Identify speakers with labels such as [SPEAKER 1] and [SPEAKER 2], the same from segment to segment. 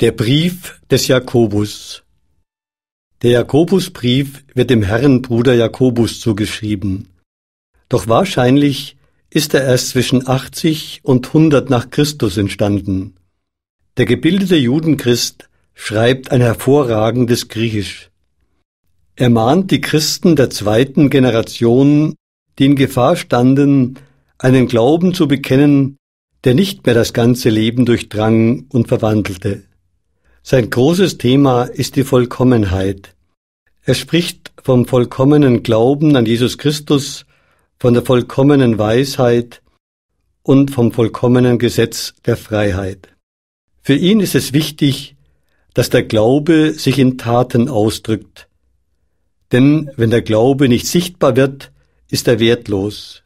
[SPEAKER 1] Der Brief des Jakobus Der Jakobusbrief wird dem Herrenbruder Jakobus zugeschrieben. Doch wahrscheinlich ist er erst zwischen 80 und 100 nach Christus entstanden. Der gebildete Judenchrist schreibt ein hervorragendes Griechisch. Er mahnt die Christen der zweiten Generation, die in Gefahr standen, einen Glauben zu bekennen, der nicht mehr das ganze Leben durchdrang und verwandelte. Sein großes Thema ist die Vollkommenheit. Er spricht vom vollkommenen Glauben an Jesus Christus, von der vollkommenen Weisheit und vom vollkommenen Gesetz der Freiheit. Für ihn ist es wichtig, dass der Glaube sich in Taten ausdrückt. Denn wenn der Glaube nicht sichtbar wird, ist er wertlos.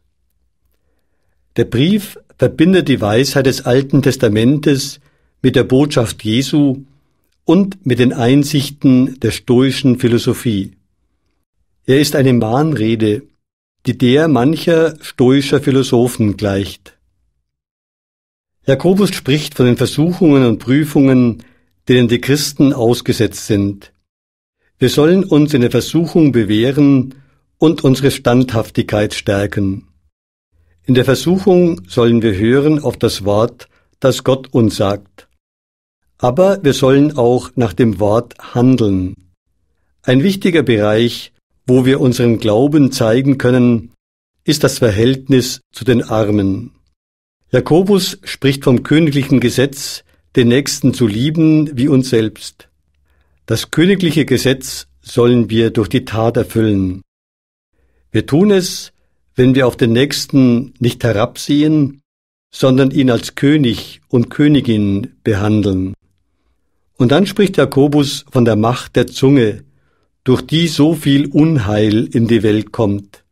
[SPEAKER 1] Der Brief verbindet die Weisheit des Alten Testamentes mit der Botschaft Jesu und mit den Einsichten der stoischen Philosophie. Er ist eine Mahnrede, die der mancher stoischer Philosophen gleicht. Jakobus spricht von den Versuchungen und Prüfungen, denen die Christen ausgesetzt sind. Wir sollen uns in der Versuchung bewähren und unsere Standhaftigkeit stärken. In der Versuchung sollen wir hören auf das Wort, das Gott uns sagt. Aber wir sollen auch nach dem Wort handeln. Ein wichtiger Bereich, wo wir unseren Glauben zeigen können, ist das Verhältnis zu den Armen. Jakobus spricht vom königlichen Gesetz, den Nächsten zu lieben wie uns selbst. Das königliche Gesetz sollen wir durch die Tat erfüllen. Wir tun es, wenn wir auf den Nächsten nicht herabsehen, sondern ihn als König und Königin behandeln. Und dann spricht Jakobus von der Macht der Zunge, durch die so viel Unheil in die Welt kommt.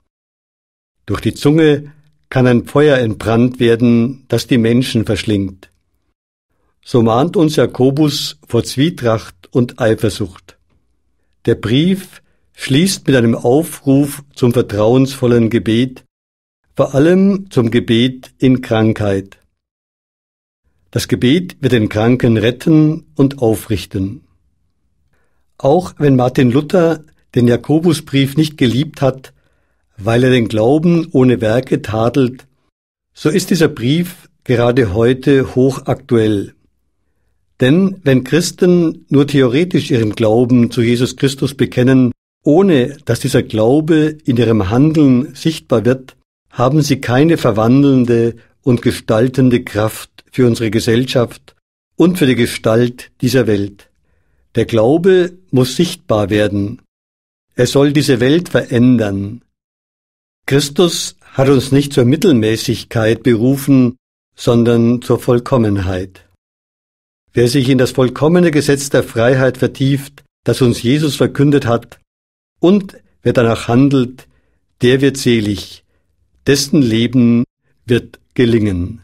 [SPEAKER 1] Durch die Zunge kann ein Feuer entbrannt werden, das die Menschen verschlingt. So mahnt uns Jakobus vor Zwietracht und Eifersucht. Der Brief schließt mit einem Aufruf zum vertrauensvollen Gebet, vor allem zum Gebet in Krankheit. Das Gebet wird den Kranken retten und aufrichten. Auch wenn Martin Luther den Jakobusbrief nicht geliebt hat, weil er den Glauben ohne Werke tadelt, so ist dieser Brief gerade heute hochaktuell. Denn wenn Christen nur theoretisch ihren Glauben zu Jesus Christus bekennen, ohne dass dieser Glaube in ihrem Handeln sichtbar wird, haben sie keine verwandelnde und gestaltende Kraft für unsere Gesellschaft und für die Gestalt dieser Welt. Der Glaube muss sichtbar werden. Er soll diese Welt verändern. Christus hat uns nicht zur Mittelmäßigkeit berufen, sondern zur Vollkommenheit. Wer sich in das vollkommene Gesetz der Freiheit vertieft, das uns Jesus verkündet hat, und wer danach handelt, der wird selig, dessen Leben wird gelingen.